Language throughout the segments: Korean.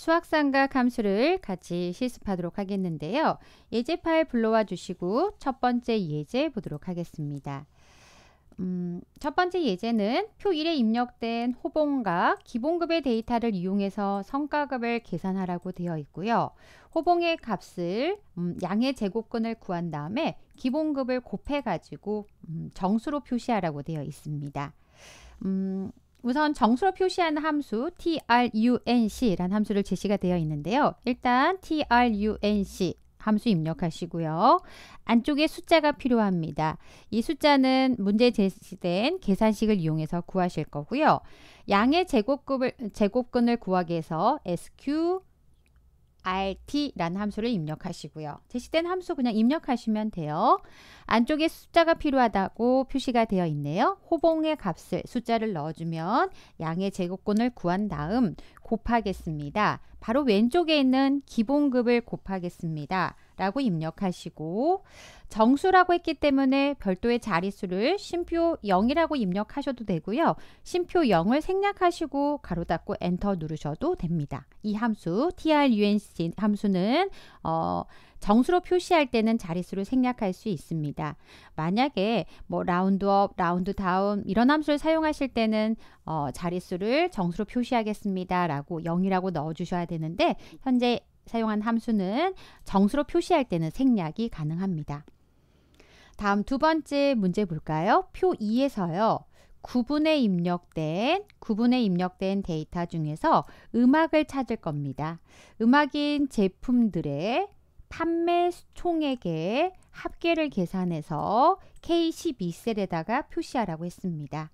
수학상과 함수를 같이 실습하도록 하겠는데요. 예제 파일 불러와 주시고 첫 번째 예제 보도록 하겠습니다. 음, 첫 번째 예제는 표 1에 입력된 호봉과 기본급의 데이터를 이용해서 성과급을 계산하라고 되어 있고요. 호봉의 값을 음, 양의 제곱근을 구한 다음에 기본급을 곱해가지고 음, 정수로 표시하라고 되어 있습니다. 음, 우선 정수로 표시한 함수 trunC라는 함수를 제시가 되어 있는데요. 일단 trunC 함수 입력하시고요. 안쪽에 숫자가 필요합니다. 이 숫자는 문제 제시된 계산식을 이용해서 구하실 거고요. 양의 제곱급을, 제곱근을 구하기 위해서 sq, rt라는 함수를 입력하시고요. 제시된 함수 그냥 입력하시면 돼요. 안쪽에 숫자가 필요하다고 표시가 되어 있네요. 호봉의 값을 숫자를 넣어주면 양의 제곱권을 구한 다음 곱하겠습니다. 바로 왼쪽에 있는 기본급을 곱하겠습니다. 라고 입력하시고 정수라고 했기 때문에 별도의 자릿수를 심표 0이라고 입력하셔도 되고요. 심표 0을 생략하시고 가로 닫고 엔터 누르셔도 됩니다. 이 함수 trunc 함수는 어, 정수로 표시할 때는 자릿수를 생략할 수 있습니다. 만약에 뭐 라운드업, 라운드다운 이런 함수를 사용하실 때는 어, 자릿수를 정수로 표시하겠습니다. 라고 0이라고 넣어주셔야 되는데 현재 사용한 함수는 정수로 표시할 때는 생략이 가능합니다. 다음 두 번째 문제 볼까요? 표 2에서요. 구분에 입력된 구분에 입력된 데이터 중에서 음악을 찾을 겁니다. 음악인 제품들의 판매 총액의 합계를 계산해서 K12셀에다가 표시하라고 했습니다.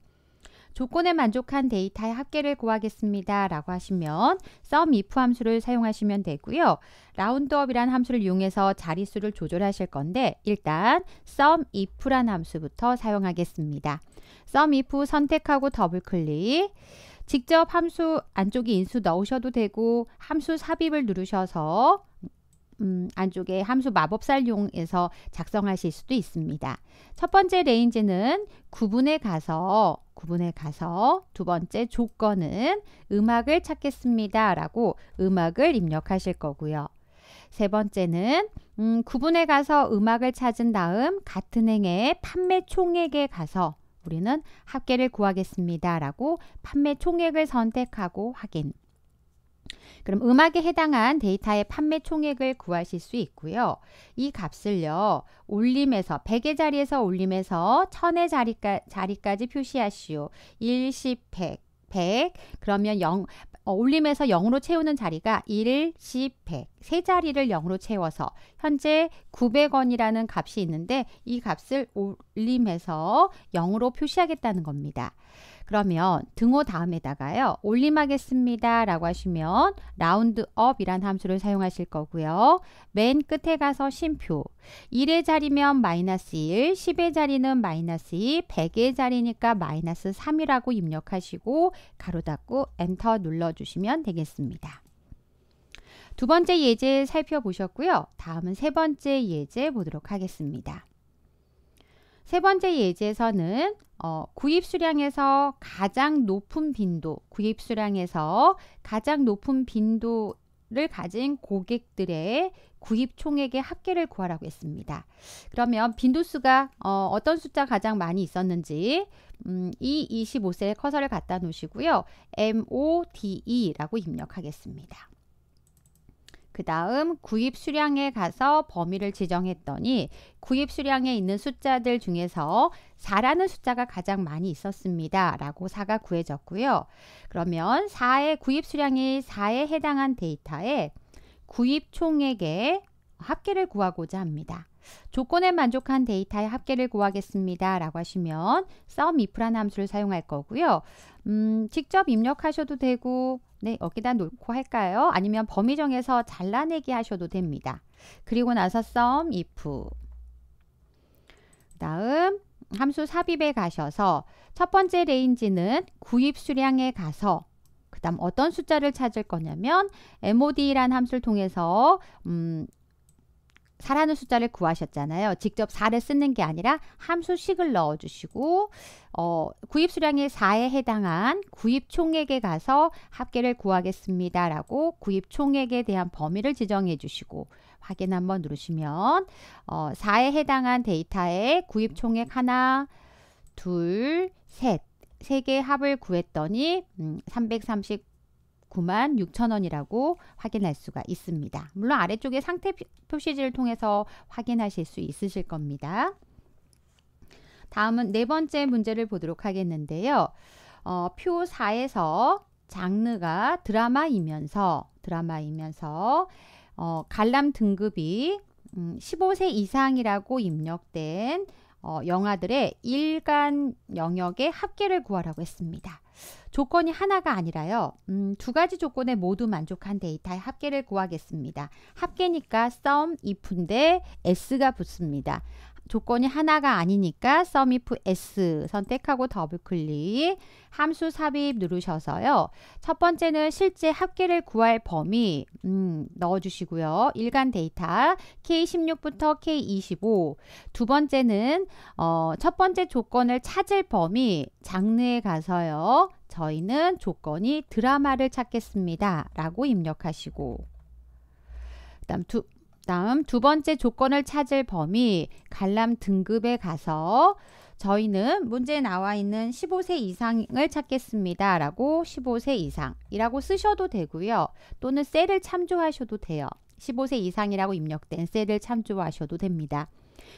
조건에 만족한 데이터의 합계를 구하겠습니다. 라고 하시면 sum if 함수를 사용하시면 되고요. 라운드업이란 함수를 이용해서 자릿수를 조절하실 건데 일단 sum if란 함수부터 사용하겠습니다. sum if 선택하고 더블클릭 직접 함수 안쪽에 인수 넣으셔도 되고 함수 삽입을 누르셔서 음, 안쪽에 함수 마법살용에서 작성하실 수도 있습니다. 첫 번째 레인지는 구분에 가서 구분에 가서 두 번째 조건은 음악을 찾겠습니다. 라고 음악을 입력하실 거고요. 세 번째는 음, 구분에 가서 음악을 찾은 다음 같은 행의 판매 총액에 가서 우리는 합계를 구하겠습니다. 라고 판매 총액을 선택하고 확인 그럼 음악에 해당한 데이터의 판매 총액을 구하실 수 있고요. 이 값을요. 올림에서 100의 자리에서 올림에서 1000의 자리까, 자리까지 표시하시오. 1, 10, 100. 100 그러면 0 어, 올림에서 0으로 채우는 자리가 1, 10, 100세 자리를 0으로 채워서 현재 900원이라는 값이 있는데 이 값을 올림에서 0으로 표시하겠다는 겁니다. 그러면 등호 다음에다가요. 올림하겠습니다. 라고 하시면 라운드업이란 함수를 사용하실 거고요. 맨 끝에 가서 심표 1의 자리면 마이너스 1, 10의 자리는 마이너스 2, 100의 자리니까 마이너스 3이라고 입력하시고 가로 닫고 엔터 눌러주시면 되겠습니다. 두 번째 예제 살펴보셨고요. 다음은 세 번째 예제 보도록 하겠습니다. 세 번째 예제에서는 어, 구입 수량에서 가장 높은 빈도, 구입 수량에서 가장 높은 빈도를 가진 고객들의 구입 총액의 합계를 구하라고 했습니다. 그러면 빈도수가 어, 떤 숫자 가장 많이 있었는지 음, E25셀 커서를 갖다 놓으시고요. MODE라고 입력하겠습니다. 그 다음 구입 수량에 가서 범위를 지정했더니 구입 수량에 있는 숫자들 중에서 4라는 숫자가 가장 많이 있었습니다. 라고 4가 구해졌고요. 그러면 4의 구입 수량이 4에 해당한 데이터에 구입 총액의 합계를 구하고자 합니다. 조건에 만족한 데이터의 합계를 구하겠습니다. 라고 하시면 sum if라는 함수를 사용할 거고요. 음, 직접 입력하셔도 되고 네, 여기다 놓고 할까요? 아니면 범위 정해서 잘라내기 하셔도 됩니다. 그리고 나서 sum if 다음 함수 삽입에 가셔서 첫 번째 레인지는 구입 수량에 가서 그 다음 어떤 숫자를 찾을 거냐면 mod란 함수를 통해서 음, 사라는 숫자를 구하셨잖아요. 직접 4를 쓰는 게 아니라 함수식을 넣어주시고 어, 구입 수량이 4에 해당한 구입 총액에 가서 합계를 구하겠습니다. 라고 구입 총액에 대한 범위를 지정해 주시고 확인 한번 누르시면 어, 4에 해당한 데이터에 구입 총액 하나, 둘, 셋, 세개 합을 구했더니 330 음, 9만 6천 원이라고 확인할 수가 있습니다. 물론 아래쪽에 상태 표시지를 통해서 확인하실 수 있으실 겁니다. 다음은 네 번째 문제를 보도록 하겠는데요. 어, 표 4에서 장르가 드라마이면서 드라마이면서 어, 관람 등급이 15세 음, 이상이라고 입력된 어, 영화들의 일간 영역의 합계를 구하라고 했습니다. 조건이 하나가 아니라요. 음, 두 가지 조건에 모두 만족한 데이터의 합계를 구하겠습니다. 합계니까 sum if인데 s가 붙습니다. 조건이 하나가 아니니까 썸이프 s 선택하고 더블 클릭 함수 삽입 누르셔서요. 첫 번째는 실제 합계를 구할 범위 음, 넣어주시고요. 일간 데이터 K16부터 K25 두 번째는 어, 첫 번째 조건을 찾을 범위 장르에 가서요. 저희는 조건이 드라마를 찾겠습니다. 라고 입력하시고 그 다음 두, 다음 두 번째 조건을 찾을 범위 관람 등급에 가서 저희는 문제에 나와 있는 15세 이상을 찾겠습니다. 라고 15세 이상이라고 쓰셔도 되고요. 또는 셀을 참조하셔도 돼요. 15세 이상이라고 입력된 셀을 참조하셔도 됩니다.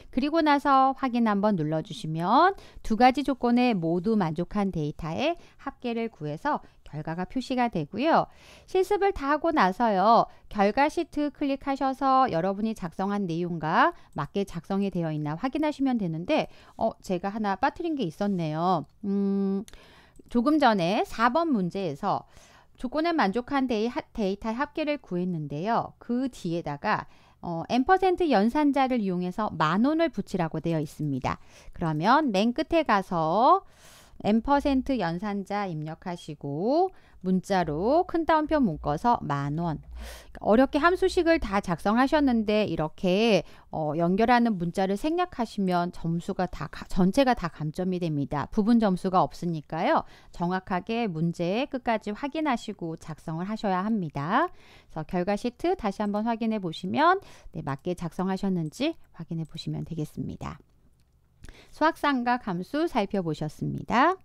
그리고 나서 확인 한번 눌러주시면 두 가지 조건에 모두 만족한 데이터의 합계를 구해서 결과가 표시가 되고요. 실습을 다 하고 나서요. 결과 시트 클릭하셔서 여러분이 작성한 내용과 맞게 작성이 되어 있나 확인하시면 되는데 어 제가 하나 빠뜨린 게 있었네요. 음 조금 전에 4번 문제에서 조건에 만족한 데이, 데이터 합계를 구했는데요. 그 뒤에다가 어, n% 연산자를 이용해서 만 원을 붙이라고 되어 있습니다. 그러면 맨 끝에 가서 M% 연산자 입력하시고 문자로 큰 따옴표 묶어서 만원 그러니까 어렵게 함수식을 다 작성하셨는데 이렇게 어, 연결하는 문자를 생략하시면 점수가 다 가, 전체가 다 감점이 됩니다. 부분 점수가 없으니까요. 정확하게 문제 끝까지 확인하시고 작성을 하셔야 합니다. 그래서 결과 시트 다시 한번 확인해 보시면 네, 맞게 작성하셨는지 확인해 보시면 되겠습니다. 수학상과 감수 살펴보셨습니다.